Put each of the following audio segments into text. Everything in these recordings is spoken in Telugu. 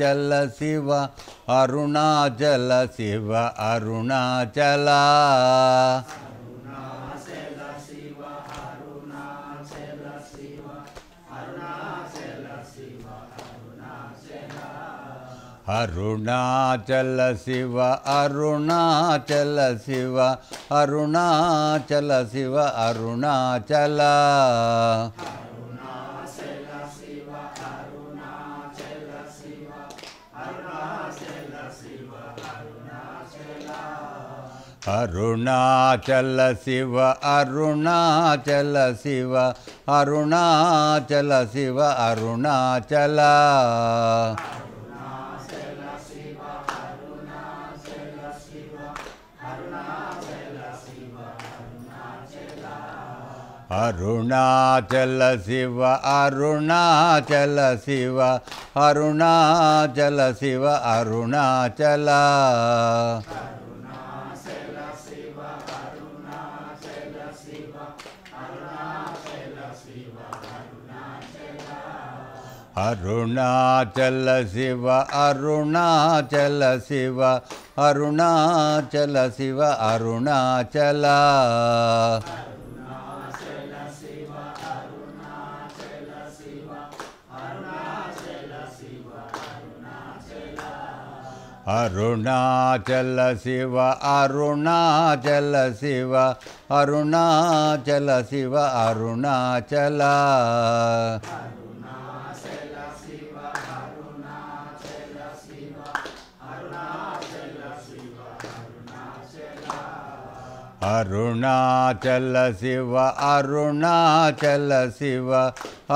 अरुणाचल शिव अरुणा अरुणाचल शिव अरुणाचल अरुणाचल शिव अरुणाचल शिव अरुणाचल शिव अरुणाचल అరుణాచల శివ అరుణాచల శివ అరుణాచల శివ అరుణాచల అరుణాచల శివ అరుణాచల శివ అరుణాచల శివ అరుణాచల అరుణాచల శివ అరుణాచల శివ అరుణాచల శివ అరుణాచల అరుణాచల శివ అరుణాచల శివ అరుణాచల శివ అరుణాచల अरुणाचल शिव अरुणाचल शिव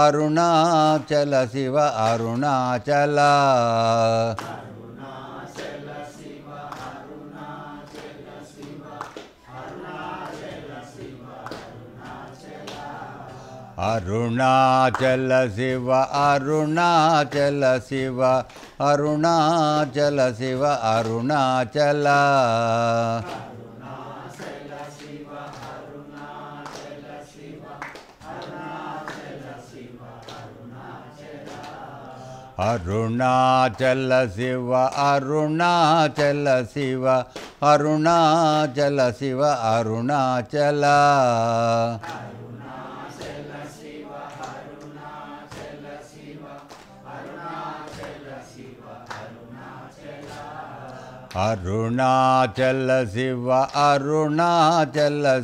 अरुणाचल शिव अरुणाचल अरुणाचल शिव अरुणाचल शिव अरुणाचल शिव अरुणाचल अरुणाचल शिव अरुणाचल शिव अरुणाचल शिव अरुणाचल अरुणाचल शिव अरुणाचल शिव अरुणाचल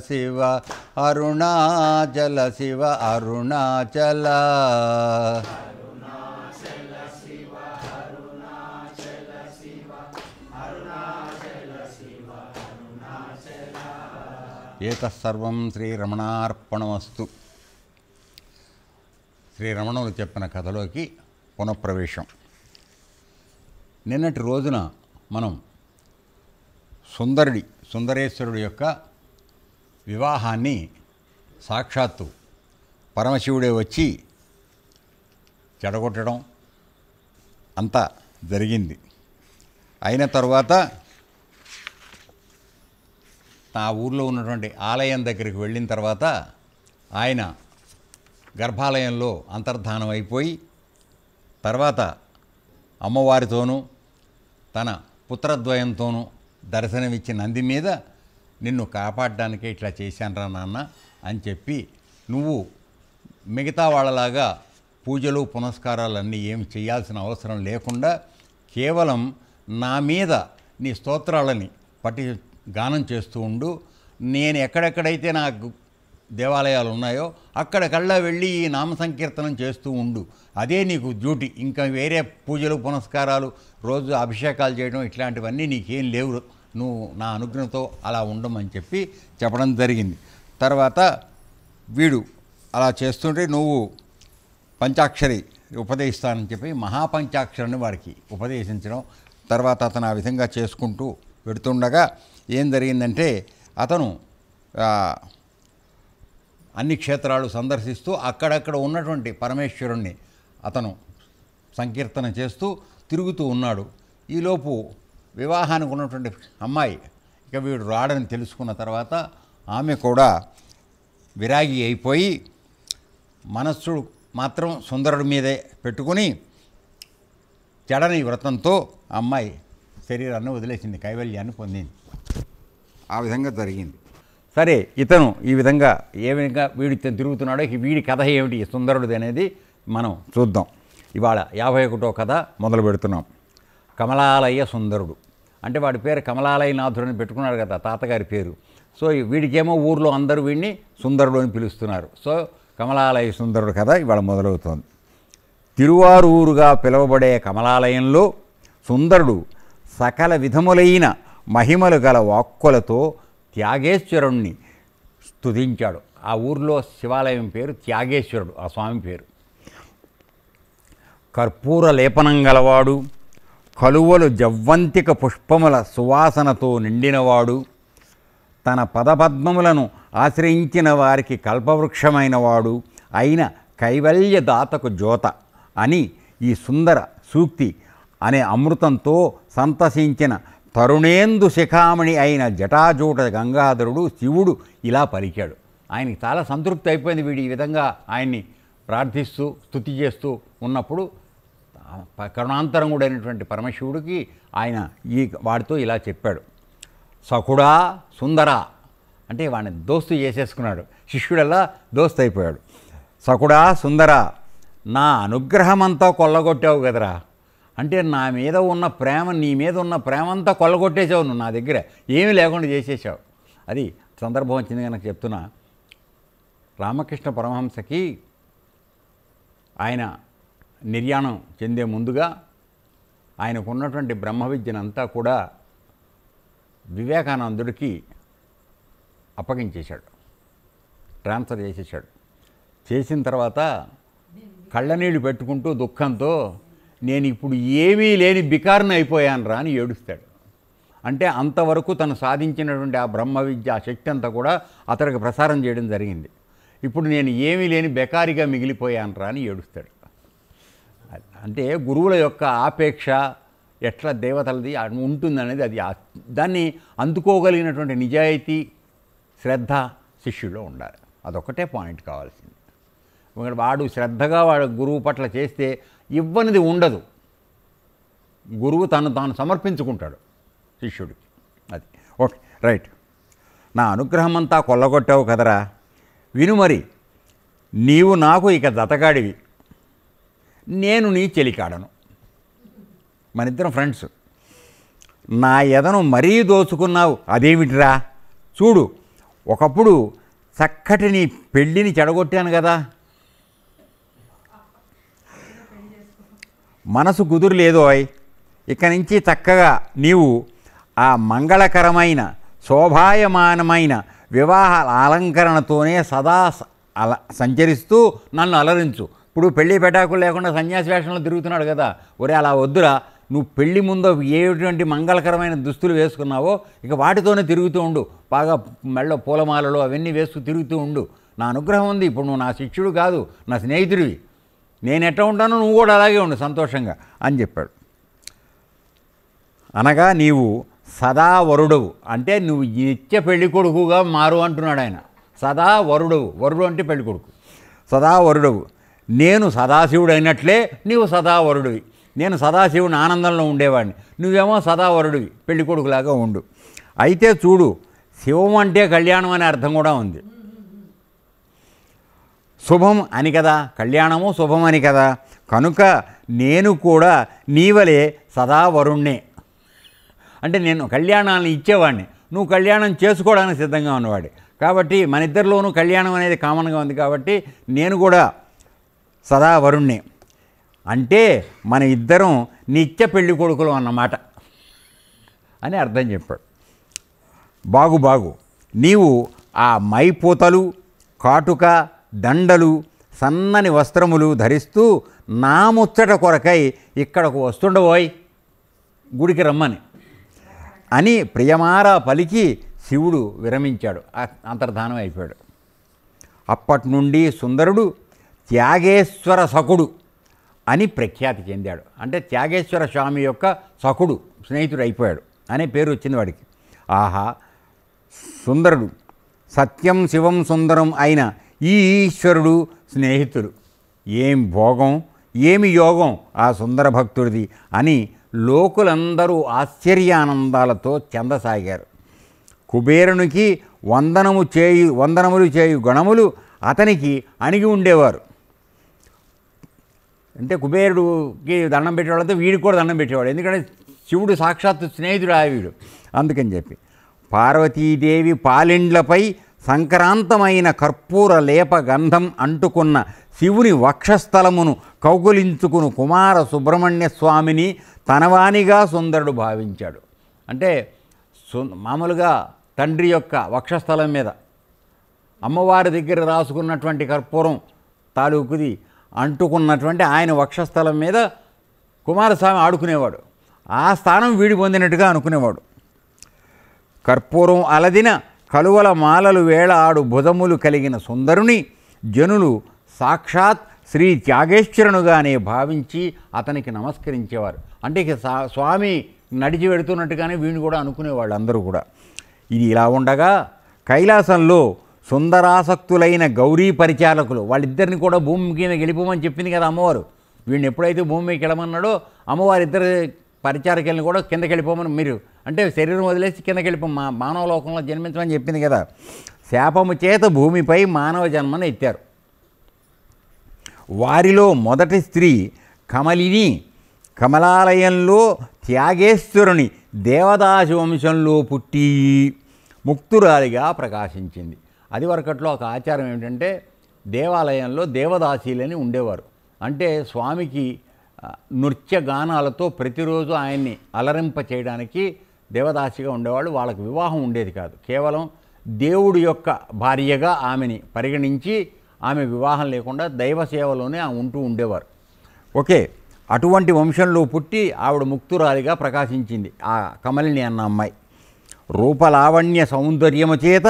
शिव अरुणाचल ఏతసర్వం శ్రీరమణార్పణమస్తు శ్రీరమణులు చెప్పిన కథలోకి పునఃప్రవేశం నిన్నటి రోజున మనం సుందరుడి సుందరేశ్వరుడి యొక్క వివాహాన్ని సాక్షాత్తు పరమశివుడే వచ్చి చెడగొట్టడం అంతా జరిగింది అయిన తర్వాత తా ఊర్లో ఉన్నటువంటి ఆలయం దగ్గరికి వెళ్ళిన తర్వాత ఆయన గర్భాలయంలో అంతర్ధానం అయిపోయి తర్వాత అమ్మవారితోనూ తన పుత్రద్వయంతోనూ దర్శనమిచ్చి నంది మీద నిన్ను కాపాడడానికే ఇట్లా చేశానురా నాన్న అని చెప్పి నువ్వు మిగతా వాళ్ళలాగా పూజలు పునస్కారాలన్నీ ఏమి చేయాల్సిన అవసరం లేకుండా కేవలం నా మీద నీ స్తోత్రాలని పట్టి గానం చేస్తూ ఉండు నేను ఎక్కడెక్కడైతే నాకు దేవాలయాలు ఉన్నాయో అక్కడికల్లా వెళ్ళి ఈ నామ సంకీర్తనం చేస్తూ ఉండు అదే నీకు డ్యూటీ ఇంకా వేరే పూజలు పునస్కారాలు రోజు అభిషేకాలు చేయడం ఇట్లాంటివన్నీ నీకేం లేవు నువ్వు నా అనుగ్రహంతో అలా ఉండమని చెప్పి చెప్పడం జరిగింది తర్వాత వీడు అలా చేస్తుంటే నువ్వు పంచాక్షరి ఉపదేశిస్తానని చెప్పి మహాపంచాక్షరిని వారికి ఉపదేశించడం తర్వాత అతను ఆ విధంగా చేసుకుంటూ పెడుతుండగా ఏం జరిగిందంటే అతను అన్ని క్షేత్రాలు సందర్శిస్తూ అక్కడక్కడ ఉన్నటువంటి పరమేశ్వరుణ్ణి అతను సంకీర్తన చేస్తూ తిరుగుతూ ఉన్నాడు ఈలోపు వివాహానికి ఉన్నటువంటి అమ్మాయి ఇక వీడు రాడని తెలుసుకున్న తర్వాత ఆమె కూడా విరాగి అయిపోయి మనస్సుడు మాత్రం సుందరుడి మీదే పెట్టుకుని చెడని వ్రతంతో అమ్మాయి శరీరాన్ని వదిలేసింది కైవల్యాన్ని పొందింది ఆ విధంగా జరిగింది సరే ఇతను ఈ విధంగా ఏ విధంగా వీడు తిరుగుతున్నాడో వీడి కథ ఏమిటి సుందరుడిది అనేది మనం చూద్దాం ఇవాళ యాభై ఒకటో కథ మొదలు పెడుతున్నాం కమలాలయ సుందరుడు అంటే వాడి పేరు కమలాలయనాథుడు అని పెట్టుకున్నాడు కదా తాతగారి పేరు సో వీడికేమో ఊర్లో అందరూ వీడిని సుందరుడు అని పిలుస్తున్నారు సో కమలాలయ సుందరుడు కథ ఇవాళ మొదలవుతోంది తిరువారూరుగా పిలువబడే కమలాలయంలో సుందరుడు సకల విధములైన మహిమలు గల వాక్కులతో త్యాగేశ్వరుణ్ణి స్తుతించాడు ఆ ఊర్లో శివాలయం పేరు త్యాగేశ్వరుడు ఆ స్వామి పేరు కర్పూర లేపనం గలవాడు కలువలు జవ్వంతిక పుష్పముల సువాసనతో నిండినవాడు తన పదపద్మములను ఆశ్రయించిన వారికి కల్పవృక్షమైనవాడు అయిన కైవల్యదాతకు జ్యోత అని ఈ సుందర సూక్తి అనే అమృతంతో సంతసించిన తరుణేందు శిఖామణి అయిన జటాజూట గంగాధరుడు శివుడు ఇలా పలికాడు ఆయనకి చాలా సంతృప్తి అయిపోయింది వీడు ఈ విధంగా ఆయన్ని ప్రార్థిస్తూ స్థుతి చేస్తూ ఉన్నప్పుడు కరుణాంతరం కూడా అయినటువంటి పరమశివుడికి ఆయన ఈ వాడితో ఇలా చెప్పాడు సఖుడా సుందరా అంటే వాడిని దోస్తు చేసేసుకున్నాడు శిష్యుడల్లా దోస్తు అయిపోయాడు సకుడా సుందరా నా అనుగ్రహమంతా కొల్లగొట్టావు కదరా అంటే నా మీద ఉన్న ప్రేమ నీ మీద ఉన్న ప్రేమంతా కొల్లగొట్టేసావు నువ్వు నా దగ్గర ఏమీ లేకుండా చేసేసావు అది సందర్భం వచ్చింది కనుక చెప్తున్నా రామకృష్ణ పరమహంసకి ఆయన నిర్యాణం చెందే ముందుగా ఆయనకున్నటువంటి బ్రహ్మ విద్యనంతా కూడా వివేకానందుడికి అప్పగించేశాడు ట్రాన్స్ఫర్ చేసేసాడు చేసిన తర్వాత కళ్ళనీళ్ళు పెట్టుకుంటూ దుఃఖంతో నేను ఇప్పుడు ఏమీ లేని బికారణ అయిపోయాను రా అని ఏడుస్తాడు అంటే అంతవరకు తను సాధించినటువంటి ఆ బ్రహ్మ విద్య ఆ శక్తి అంతా కూడా అతనికి ప్రసారం చేయడం జరిగింది ఇప్పుడు నేను ఏమీ లేని బెకారిగా మిగిలిపోయాను రా అని ఏడుస్తాడు అంటే గురువుల యొక్క ఆపేక్ష ఎట్లా దేవతలది ఉంటుందనేది అది దాన్ని అందుకోగలిగినటువంటి నిజాయితీ శ్రద్ధ శిష్యుల్లో ఉండాలి అదొకటే పాయింట్ కావాల్సింది వాడు శ్రద్ధగా వాడు గురువు పట్ల చేస్తే ఇవ్వనిది ఉండదు గురువు తను తాను సమర్పించుకుంటాడు శిష్యుడికి అది ఓకే రైట్ నా అనుగ్రహం అంతా కొల్లగొట్టావు కదరా విను మరి నీవు నాకు ఇక దతగాడివి నేను నీ చెలికాడను మనిద్దరం ఫ్రెండ్స్ నా ఎదను మరీ దోచుకున్నావు అదేమిటిరా చూడు ఒకప్పుడు చక్కటి నీ పెళ్ళిని చెడగొట్టాను కదా మనసు కుదురు అయ్ ఇక్కడి నుంచి చక్కగా నీవు ఆ మంగళకరమైన శోభాయమానమైన వివాహ అలంకరణతోనే సదా అల సంచరిస్తూ నన్ను అలరించు ఇప్పుడు పెళ్లి పెటాకులు లేకుండా సన్యాసి వేషంలో తిరుగుతున్నాడు కదా ఒరే అలా వద్దురా నువ్వు పెళ్లి ముందు ఏటువంటి మంగళకరమైన దుస్తులు వేసుకున్నావో ఇక వాటితోనే తిరుగుతూ ఉండు బాగా మెళ్ళ పూలమాలలు అవన్నీ వేసుకు తిరుగుతూ ఉండు నా అనుగ్రహం ఉంది ఇప్పుడు నువ్వు నా శిష్యుడు కాదు నా స్నేహితుడివి నేను ఎట్లా ఉంటానో నువ్వు కూడా అలాగే ఉండు సంతోషంగా అని చెప్పాడు అనగా నీవు సదా వరుడవు అంటే నువ్వు నిత్య పెళ్ళికొడుకుగా మారు అంటున్నాడు ఆయన సదా వరుడవు వరుడు అంటే పెళ్ళికొడుకు సదా వరుడవు నేను సదాశివుడు అయినట్లే నీవు సదా వరుడివి నేను సదాశివుని ఆనందంలో ఉండేవాడిని నువ్వేమో సదా వరుడివి పెళ్ళికొడుకులాగా ఉండు అయితే చూడు శివం అంటే కళ్యాణం అనే అర్థం కూడా ఉంది శుభం అని కదా కళ్యాణము శుభం అని కదా కనుక నేను కూడా నీవలే సదా వరుణ్ణే అంటే నేను కళ్యాణాలను ఇచ్చేవాడిని నువ్వు కళ్యాణం చేసుకోవడానికి సిద్ధంగా ఉన్నవాడి కాబట్టి మన ఇద్దరిలోనూ కళ్యాణం అనేది కామన్గా ఉంది కాబట్టి నేను కూడా సదా వరుణ్ణే అంటే మన ఇద్దరం నిత్య పెళ్లి కొడుకులు అన్నమాట అని అర్థం చెప్పాడు బాగు బాగు నీవు ఆ మైపూతలు కాటుక దండలు సన్నని వస్త్రములు ధరిస్తూ నా ముచ్చట కొరకై ఇక్కడకు వస్తుండబోయ్ గుడికి రమ్మని అని ప్రియమారా పలికి శివుడు విరమించాడు అంతర్ధానం అయిపోయాడు అప్పటి నుండి సుందరుడు త్యాగేశ్వర సకుడు అని ప్రఖ్యాతి చెందాడు అంటే త్యాగేశ్వర స్వామి యొక్క సకుడు స్నేహితుడు అయిపోయాడు అనే పేరు వచ్చింది వాడికి ఆహా సుందరుడు సత్యం శివం సుందరం అయిన ఈ ఈశ్వరుడు స్నేహితుడు ఏం భోగం ఏమి యోగం ఆ సుందర భక్తుడిది అని లోకులందరూ ఆశ్చర్యానందాలతో చెందసాగారు కుబేరునికి వందనము చేయు వందనములు చేయు గణములు అతనికి అణిగి ఉండేవారు అంటే కుబేరుడికి దండం పెట్టేవాడు వీడికి కూడా దండం పెట్టేవాడు ఎందుకంటే శివుడు సాక్షాత్తు స్నేహితుడు ఆ వీడు అందుకని చెప్పి పార్వతీదేవి పాలిండ్లపై సంక్రాంతమైన కర్పూర లేప గంధం అంటుకున్న శివుని వక్షస్థలమును కౌగులించుకుని కుమార సుబ్రహ్మణ్య స్వామిని తనవానిగా సుందరుడు భావించాడు అంటే మామూలుగా తండ్రి యొక్క వక్షస్థలం మీద అమ్మవారి దగ్గర రాసుకున్నటువంటి కర్పూరం తాలూకుది అంటుకున్నటువంటి ఆయన వక్షస్థలం మీద కుమారస్వామి ఆడుకునేవాడు ఆ స్థానం వీడి పొందినట్టుగా అనుకునేవాడు కర్పూరం అలదిన కలువల మాలలు వేళ ఆడు బుధములు కలిగిన సుందరుని జనులు సాక్షాత్ శ్రీ త్యాగేశ్వరునుగానే భావించి అతనికి నమస్కరించేవారు అంటే ఇక స్వామి నడిచి వెడుతున్నట్టుగానే వీణు కూడా అనుకునేవాళ్ళు అందరూ కూడా ఇది ఇలా ఉండగా కైలాసంలో సుందరాసక్తులైన గౌరీ పరిచారకులు వాళ్ళిద్దరిని కూడా భూమి మీద గెలిపోమని చెప్పింది కదా అమ్మవారు వీడిని ఎప్పుడైతే భూమి మీద గెలమన్నాడో అమ్మవారిద్దరు పరిచారకులను కూడా కిందకి వెళ్ళిపోమని మీరు అంటే శరీరం వదిలేసి కిందకి వెళ్ళిపో మా మానవ లోకంలో జన్మించమని చెప్పింది కదా శాపము చేత భూమిపై మానవ జన్మను ఎత్తారు వారిలో మొదటి స్త్రీ కమలిని కమలాలయంలో త్యాగేశ్వరుని దేవదాసు వంశంలో పుట్టి ముక్తురాలిగా ప్రకాశించింది అది వరకట్లో ఒక ఆచారం ఏమిటంటే దేవాలయంలో దేవదాసీలని ఉండేవారు అంటే స్వామికి నృత్య గానాలతో ప్రతిరోజు ఆయన్ని అలరింప చేయడానికి దేవదాసిగా ఉండేవాళ్ళు వాళ్ళకి వివాహం ఉండేది కాదు కేవలం దేవుడి యొక్క భార్యగా ఆమెని పరిగణించి ఆమె వివాహం లేకుండా దైవ సేవలోనే ఆమె ఉంటూ ఉండేవారు ఓకే అటువంటి వంశంలో పుట్టి ఆవిడ ముక్తురాలిగా ప్రకాశించింది ఆ కమలిని అన్న అమ్మాయి రూపలావణ్య సౌందర్యము చేత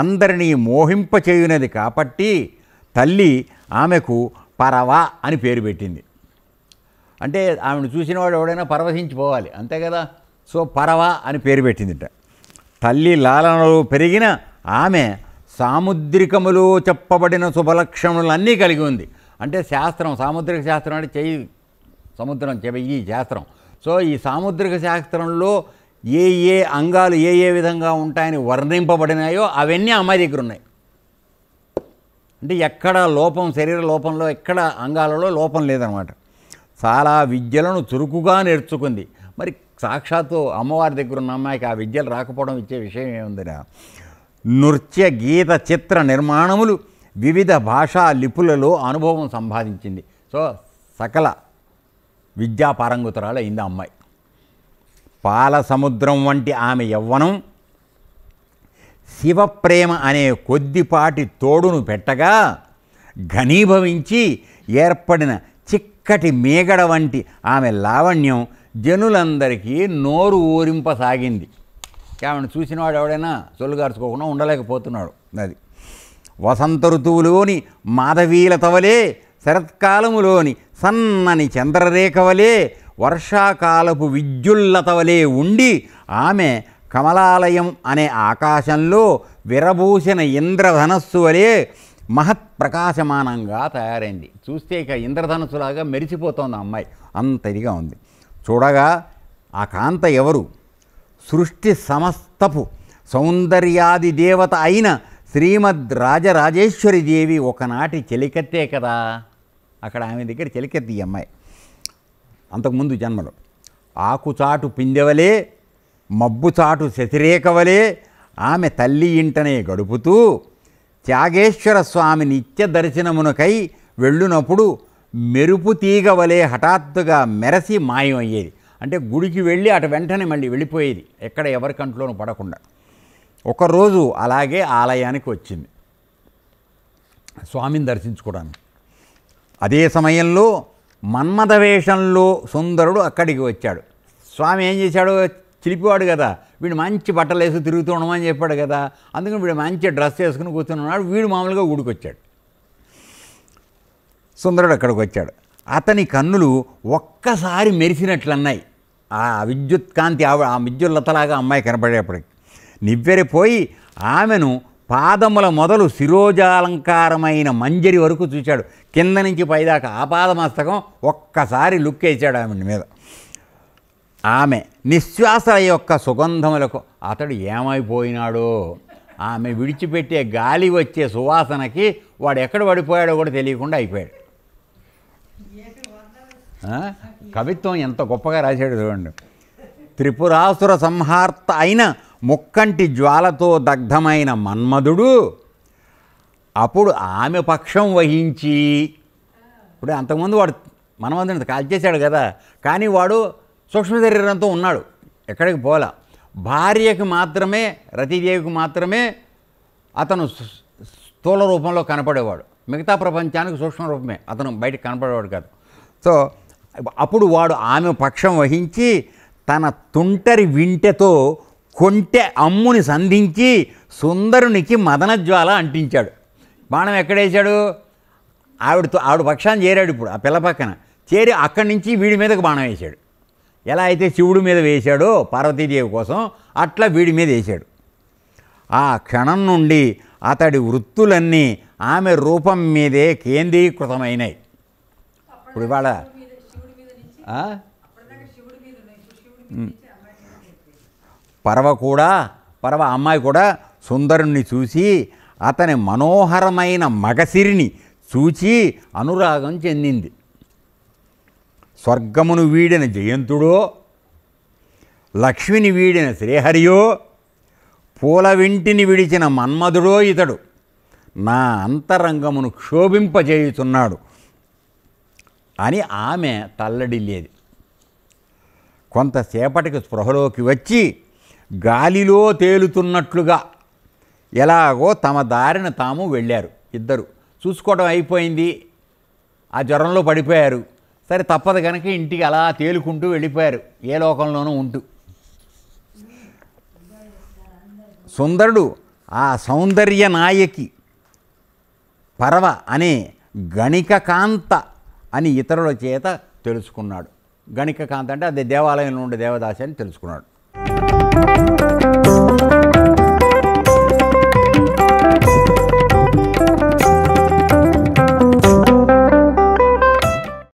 అందరినీ మోహింపచేయునది కాబట్టి తల్లి ఆమెకు పరవ అని పేరు పెట్టింది అంటే ఆమెను చూసిన వాడు ఎవడైనా పరవశించిపోవాలి అంతే కదా సో పరవ అని పేరు పెట్టిందిట తల్లి లాలనలు పెరిగిన ఆమె సాముద్రికములు చెప్పబడిన శుభలక్షణములన్నీ కలిగి ఉంది అంటే శాస్త్రం సాముద్రిక శాస్త్రం అంటే చెయ్యి సముద్రం చెయ్యి శాస్త్రం సో ఈ సాముద్రిక శాస్త్రంలో ఏ ఏ అంగాలు ఏ ఏ విధంగా ఉంటాయని వర్ణింపబడినాయో అవన్నీ అమ్మాయి దగ్గర ఉన్నాయి అంటే ఎక్కడ లోపం శరీర లోపంలో ఎక్కడ అంగాలలో లోపం లేదనమాట చాలా విద్యలను చురుకుగా నేర్చుకుంది మరి సాక్షాత్తు అమ్మవారి దగ్గర ఉన్న అమ్మాయికి ఆ విద్యలు రాకపోవడం ఇచ్చే విషయం ఏముందిరా నృత్య గీత చిత్ర నిర్మాణములు వివిధ భాషా లిపులలో అనుభవం సంపాదించింది సో సకల విద్యా పారంగుతురాలు అయింది అమ్మాయి పాల సముద్రం వంటి ఆమె యవ్వనం శివప్రేమ అనే కొద్దిపాటి తోడును పెట్టగా ఘనీభవించి ఏర్పడిన చక్కటి మేగడ వంటి ఆమె లావణ్యం జనులందరికీ నోరు ఊరింపసాగింది ఆమెను చూసినవాడు ఎవడైనా చొల్లుగార్చుకోకుండా ఉండలేకపోతున్నాడు అది వసంత ఋతువులోని మాధవీలతవలే శరత్కాలములోని సన్నని చంద్రరేఖవలే వర్షాకాలపు విద్యుల్లతవలే ఉండి ఆమె కమలాలయం అనే ఆకాశంలో విరభూషణ ఇంద్రధనస్సు వలె మహత్ ప్రకాశమానంగా తయారైంది చూస్తే ఇక ఇంద్రధనుసులాగా మెరిసిపోతోంది అమ్మాయి అంత ఇదిగా ఉంది చూడగా ఆ కాంత ఎవరు సృష్టి సమస్తపు సౌందర్యాది దేవత అయిన శ్రీమద్ రాజరాజేశ్వరి దేవి ఒకనాటి చెలికత్తే కదా అక్కడ ఆమె దగ్గర చెలికెత్తి ఈ అమ్మాయి అంతకుముందు జన్మలు ఆకుచాటు పిందెవలే మబ్బుచాటు శతిరేకవలే ఆమె తల్లి ఇంటనే గడుపుతూ త్యాగేశ్వర స్వామి నిత్య దర్శనమునకై వెళ్ళునప్పుడు మెరుపు తీగ వలె హఠాత్తుగా మెరసి మాయమయ్యేది అంటే గుడికి వెళ్ళి అటు వెంటనే మళ్ళీ వెళ్ళిపోయేది ఎక్కడ ఎవరి కంట్లోనూ పడకుండా ఒకరోజు అలాగే ఆలయానికి వచ్చింది స్వామిని దర్శించుకోవడానికి అదే సమయంలో మన్మథ వేషంలో సుందరుడు అక్కడికి వచ్చాడు స్వామి ఏం చేశాడు చిలిపివాడు కదా వీడు మంచి బట్టలు వేసి తిరుగుతూ ఉండమని చెప్పాడు కదా అందుకని వీడు మంచి డ్రెస్ వేసుకుని కూర్చుని ఉన్నాడు వీడు మామూలుగా ఊడికొచ్చాడు సుందరుడు అక్కడికి వచ్చాడు అతని కన్నులు ఒక్కసారి అన్నాయి ఆ విద్యుత్ కాంతి ఆ విద్యుల్లతలాగా అమ్మాయి కనపడేపటికి నివ్వెరిపోయి ఆమెను పాదముల మొదలు శిరోజాలంకారమైన మంజరి వరకు చూశాడు కింద నుంచి పైదాకా ఆ పాదమస్తకం ఒక్కసారి లుక్ వేసాడు ఆమె మీద ఆమె నిశ్వాసల యొక్క సుగంధములకు అతడు ఏమైపోయినాడో ఆమె విడిచిపెట్టే గాలి వచ్చే సువాసనకి వాడు ఎక్కడ పడిపోయాడో కూడా తెలియకుండా అయిపోయాడు కవిత్వం ఎంత గొప్పగా రాశాడు చూడండి త్రిపురాసుర సంహార్త అయిన ముక్కంటి జ్వాలతో దగ్ధమైన మన్మధుడు అప్పుడు ఆమె పక్షం వహించి ఇప్పుడు అంతకుముందు వాడు మనమందని కాల్చేశాడు కదా కానీ వాడు సూక్ష్మ శరీరంతో ఉన్నాడు ఎక్కడికి పోలా భార్యకు మాత్రమే రతిదేవికి మాత్రమే అతను స్థూల రూపంలో కనపడేవాడు మిగతా ప్రపంచానికి సూక్ష్మ రూపమే అతను బయటకు కనపడేవాడు కాదు సో అప్పుడు వాడు ఆమె పక్షం వహించి తన తుంటరి వింటెతో కొంటె అమ్ముని సంధించి సుందరునికి మదనజ్వాల అంటించాడు బాణం ఎక్కడేశాడు ఆవిడతో ఆవిడ పక్షాన్ని చేరాడు ఇప్పుడు ఆ పిల్ల పక్కన చేరి అక్కడి నుంచి వీడి మీదకు బాణం వేశాడు ఎలా అయితే శివుడి మీద వేశాడో పార్వతీదేవి కోసం అట్లా వీడి మీద వేశాడు ఆ క్షణం నుండి అతడి వృత్తులన్నీ ఆమె రూపం మీదే కేంద్రీకృతమైనాయి ఇప్పుడు ఇవాళ పర్వ కూడా పర్వ అమ్మాయి కూడా సుందరుణ్ణి చూసి అతని మనోహరమైన మగసిరిని చూచి అనురాగం చెందింది స్వర్గమును వీడిన జయంతుడో లక్ష్మిని వీడిన శ్రీహరియో పూల వింటిని విడిచిన మన్మధుడో ఇతడు నా అంతరంగమును క్షోభింపజేయుతున్నాడు అని ఆమె తల్లడిల్లేది కొంతసేపటికి స్పృహలోకి వచ్చి గాలిలో తేలుతున్నట్లుగా ఎలాగో తమ దారిన తాము వెళ్ళారు ఇద్దరు చూసుకోవడం అయిపోయింది ఆ జ్వరంలో పడిపోయారు సరే తప్పదు కనుక ఇంటికి అలా తేలుకుంటూ వెళ్ళిపోయారు ఏ లోకంలోనూ ఉంటూ సుందరుడు ఆ సౌందర్య నాయకి పరవ అనే గణిక కాంత అని ఇతరుల చేత తెలుసుకున్నాడు గణిక కాంత అంటే అది దేవాలయంలో ఉండే దేవదాసి అని తెలుసుకున్నాడు